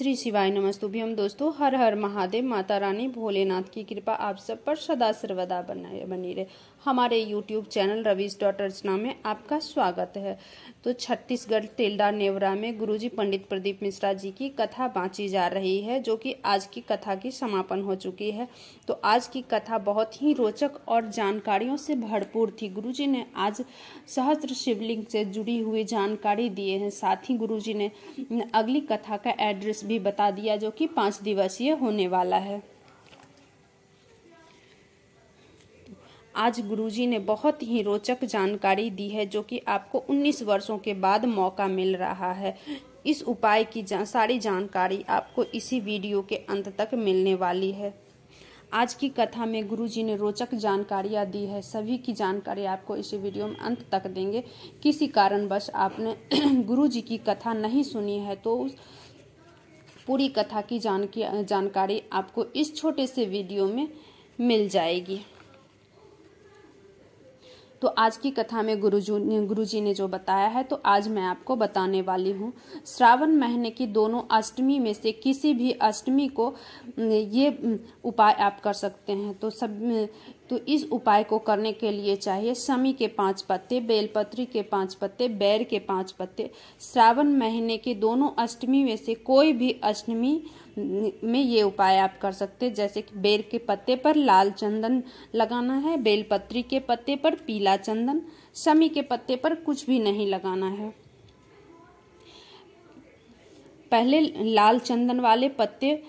श्री शिवाय नमस्तुभ्यम दोस्तों हर हर महादेव माता रानी भोलेनाथ की कृपा आप सब पर सदा सर्वदा बनाए बनी रहे हमारे YouTube channel Ravish dot Archana में आपका स्वागत है तो छत्तीसगढ़ तिल्डा नेवरा में गुरुजी पंडित प्रदीप मिश्रा जी की कथा बाँची जा रही है जो कि आज की कथा की समापन हो चुकी है तो आज की कथा बहुत ही रोचक और जानकारियों से भरपूर थी गुरु जी ने आज सहस्त्र शिवलिंग से जुड़ी हुई जानकारी दिए हैं साथ ही गुरु जी ने अगली कथा का एड्रेस भी बता दिया जो कि पाँच दिवसीय होने वाला है आज गुरुजी ने बहुत ही रोचक जानकारी दी है जो कि आपको 19 वर्षों के बाद मौका मिल रहा है इस उपाय की जा, सारी जानकारी आपको इसी वीडियो के अंत तक मिलने वाली है आज की कथा में गुरुजी ने रोचक जानकारियाँ दी है सभी की जानकारी आपको इसी वीडियो में अंत तक देंगे किसी कारणवश आपने गुरुजी की कथा नहीं सुनी है तो उस पूरी कथा की जान जानकारी आपको इस छोटे से वीडियो में मिल जाएगी तो आज की कथा में गुरुजू जी ने जो बताया है तो आज मैं आपको बताने वाली हूँ श्रावण महीने की दोनों अष्टमी में से किसी भी अष्टमी को ये उपाय आप कर सकते हैं तो सब तो इस उपाय को करने के लिए चाहिए शमी के पांच पत्ते बेलपत्री के पांच पत्ते बैर के पांच पत्ते श्रावण महीने के दोनों अष्टमी में से कोई भी अष्टमी में ये उपाय आप कर सकते हैं जैसे कि बेर के पत्ते पर लाल चंदन लगाना है बेलपत्री के पत्ते पर पीला चंदन शमी के पत्ते पर कुछ भी नहीं लगाना है पहले लाल चंदन वाले पत्ते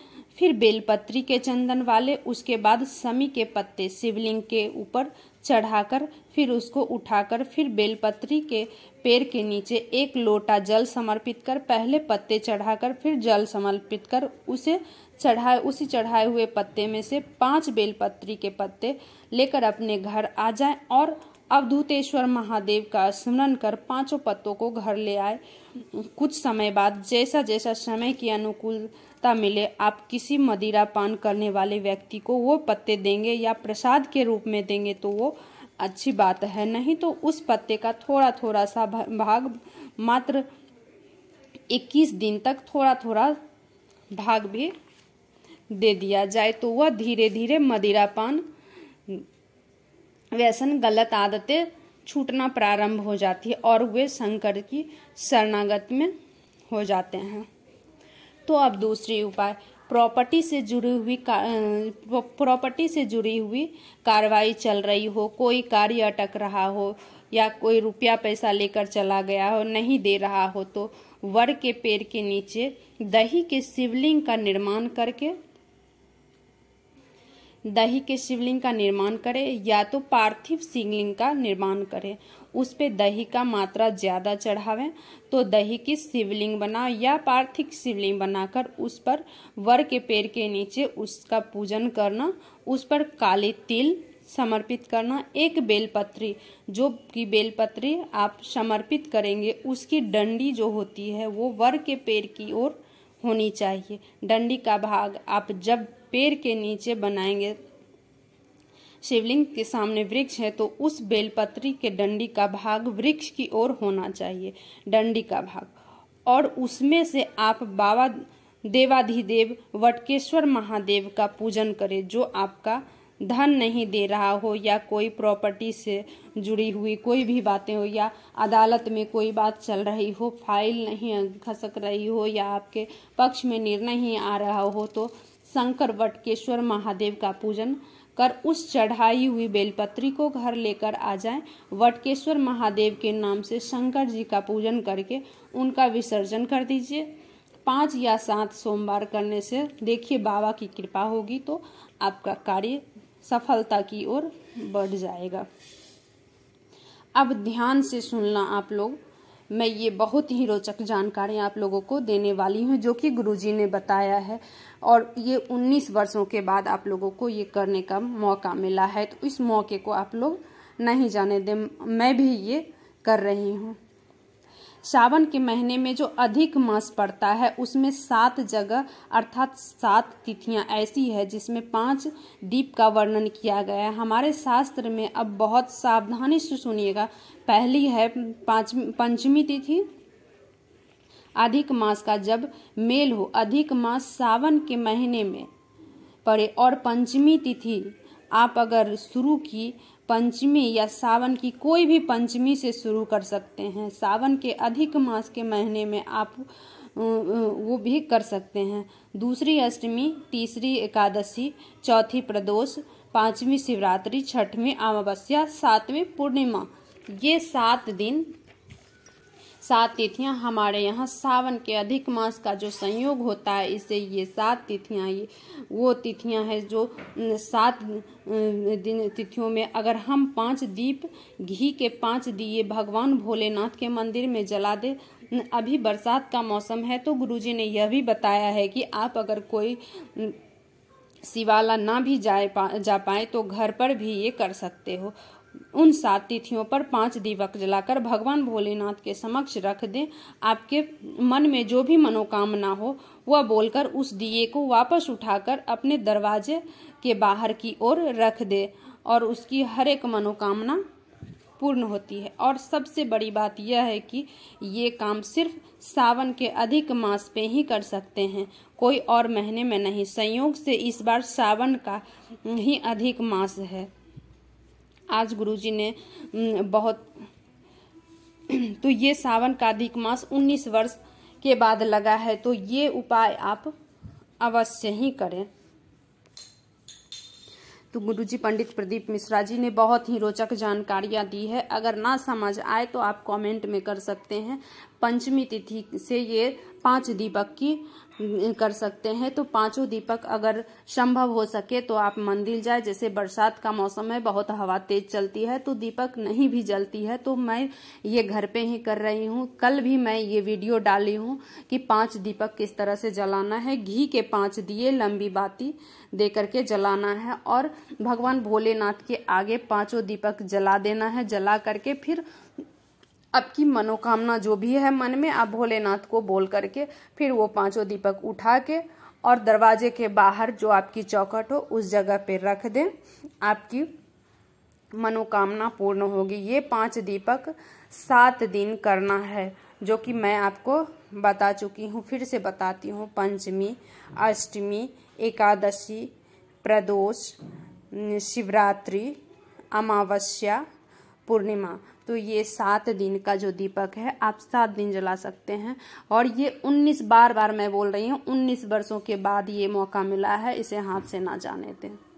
फिर बेलपत्री के चंदन वाले उसके बाद समी के पत्ते शिवलिंग के ऊपर चढ़ाकर फिर उसको उठाकर फिर बेलपत्री के पेड़ के नीचे एक लोटा जल समर्पित कर पहले पत्ते चढ़ाकर फिर जल समर्पित कर उसे चढ़ाए उसी चढ़ाए हुए पत्ते में से पांच बेलपत्री के पत्ते लेकर अपने घर आ जाए और अवधूतेश्वर महादेव का स्मरण कर पांचों पत्तों को घर ले आए कुछ समय बाद जैसा जैसा समय की अनुकूलता मिले आप किसी मदिरा पान करने वाले व्यक्ति को वो पत्ते देंगे या प्रसाद के रूप में देंगे तो वो अच्छी बात है नहीं तो उस पत्ते का थोड़ा थोड़ा सा भाग मात्र 21 दिन तक थोड़ा थोड़ा भाग भी दे दिया जाए तो वह धीरे धीरे मदिरा पान व्यसन गलत आदतें छूटना प्रारंभ हो जाती है और वे शंकर की शरणागत में हो जाते हैं तो अब दूसरी उपाय प्रॉपर्टी से जुड़ी हुई प्रॉपर्टी से जुड़ी हुई कार्रवाई चल रही हो कोई कार्य अटक रहा हो या कोई रुपया पैसा लेकर चला गया हो नहीं दे रहा हो तो वर के पेड़ के नीचे दही के शिवलिंग का निर्माण करके दही के शिवलिंग का निर्माण करें या तो पार्थिव शिवलिंग का निर्माण करें उस पे दही का मात्रा ज़्यादा चढ़ावें तो दही की शिवलिंग बना या पार्थिव शिवलिंग बनाकर उस पर वर के पेड़ के नीचे उसका पूजन करना उस पर काले तिल समर्पित करना एक बेलपत्री जो कि बेलपत्री आप समर्पित करेंगे उसकी डंडी जो होती है वो वर के पेड़ की ओर होनी चाहिए डंडी का भाग आप जब पेड़ के नीचे बनाएंगे शिवलिंग के सामने वृक्ष है तो उस बेलपत्री के डंडी का भाग वृक्ष की ओर होना चाहिए डंडी का भाग और उसमें से आप बाबा देवाधिदेव वटकेश्वर महादेव का पूजन करें जो आपका धन नहीं दे रहा हो या कोई प्रॉपर्टी से जुड़ी हुई कोई भी बातें हो या अदालत में कोई बात चल रही हो फाइल नहीं खसक रही हो या आपके पक्ष में निर्णय ही आ रहा हो तो शंकर वटकेश्वर महादेव का पूजन कर उस चढ़ाई हुई बेलपत्री को घर लेकर आ जाएं वटकेश्वर महादेव के नाम से शंकर जी का पूजन करके उनका विसर्जन कर दीजिए पाँच या सात सोमवार करने से देखिए बाबा की कृपा होगी तो आपका कार्य सफलता की ओर बढ़ जाएगा अब ध्यान से सुनना आप लोग मैं ये बहुत ही रोचक जानकारी आप लोगों को देने वाली हूँ जो कि गुरुजी ने बताया है और ये 19 वर्षों के बाद आप लोगों को ये करने का मौका मिला है तो इस मौके को आप लोग नहीं जाने दें मैं भी ये कर रही हूँ सावन के महीने में जो अधिक मास पड़ता है उसमें सात जगह अर्थात सात तिथियां ऐसी है जिसमें पांच दीप का वर्णन किया गया है हमारे शास्त्र में अब बहुत सावधानी से सुनिएगा पहली है पांच पंचमी तिथि अधिक मास का जब मेल हो अधिक मास सावन के महीने में पड़े और पंचमी तिथि आप अगर शुरू की पंचमी या सावन की कोई भी पंचमी से शुरू कर सकते हैं सावन के अधिक मास के महीने में आप वो भी कर सकते हैं दूसरी अष्टमी तीसरी एकादशी चौथी प्रदोष पांचवी शिवरात्रि छठवीं अमावस्या सातवीं पूर्णिमा ये सात दिन सात तिथियां हमारे यहाँ सावन के अधिक मास का जो संयोग होता है इसे ये सात तिथियां ये वो तिथियां हैं जो सात दिन तिथियों में अगर हम पांच दीप घी के पांच दिए भगवान भोलेनाथ के मंदिर में जला दे अभी बरसात का मौसम है तो गुरुजी ने यह भी बताया है कि आप अगर कोई शिवाला ना भी जाए पा, जा पाए तो घर पर भी ये कर सकते हो उन सात तिथियों पर पांच दीपक जलाकर भगवान भोलेनाथ के समक्ष रख दें आपके मन में जो भी मनोकामना हो वह बोलकर उस दिए को वापस उठाकर अपने दरवाजे के बाहर की ओर रख दे और उसकी हर एक मनोकामना पूर्ण होती है और सबसे बड़ी बात यह है कि ये काम सिर्फ सावन के अधिक मास पे ही कर सकते हैं कोई और महीने में नहीं संयोग से इस बार सावन का ही अधिक मास है आज गुरुजी ने बहुत तो ये सावन अधिक मास 19 वर्ष के बाद लगा है तो ये उपाय आप अवश्य ही करें तो गुरुजी पंडित प्रदीप मिश्रा जी ने बहुत ही रोचक जानकारियाँ दी है अगर ना समझ आए तो आप कमेंट में कर सकते हैं पंचमी तिथि से ये पांच दीपक की कर सकते हैं तो पांचों दीपक अगर संभव हो सके तो आप मंदिर जाए जैसे बरसात का मौसम है बहुत हवा तेज चलती है तो दीपक नहीं भी जलती है तो मैं ये घर पे ही कर रही हूँ कल भी मैं ये वीडियो डाली हूँ कि पांच दीपक किस तरह से जलाना है घी के पांच दिए लंबी बाती दे करके जलाना है और भगवान भोलेनाथ के आगे पांचों दीपक जला देना है जला करके फिर आपकी मनोकामना जो भी है मन में आप भोलेनाथ को बोल करके फिर वो पांचों दीपक उठा के और दरवाजे के बाहर जो आपकी चौखट हो उस जगह पे रख दें आपकी मनोकामना पूर्ण होगी ये पांच दीपक सात दिन करना है जो कि मैं आपको बता चुकी हूँ फिर से बताती हूँ पंचमी अष्टमी एकादशी प्रदोष शिवरात्रि अमावस्या पूर्णिमा तो ये सात दिन का जो दीपक है आप सात दिन जला सकते हैं और ये उन्नीस बार बार मैं बोल रही हूँ उन्नीस वर्षों के बाद ये मौका मिला है इसे हाथ से ना जाने दें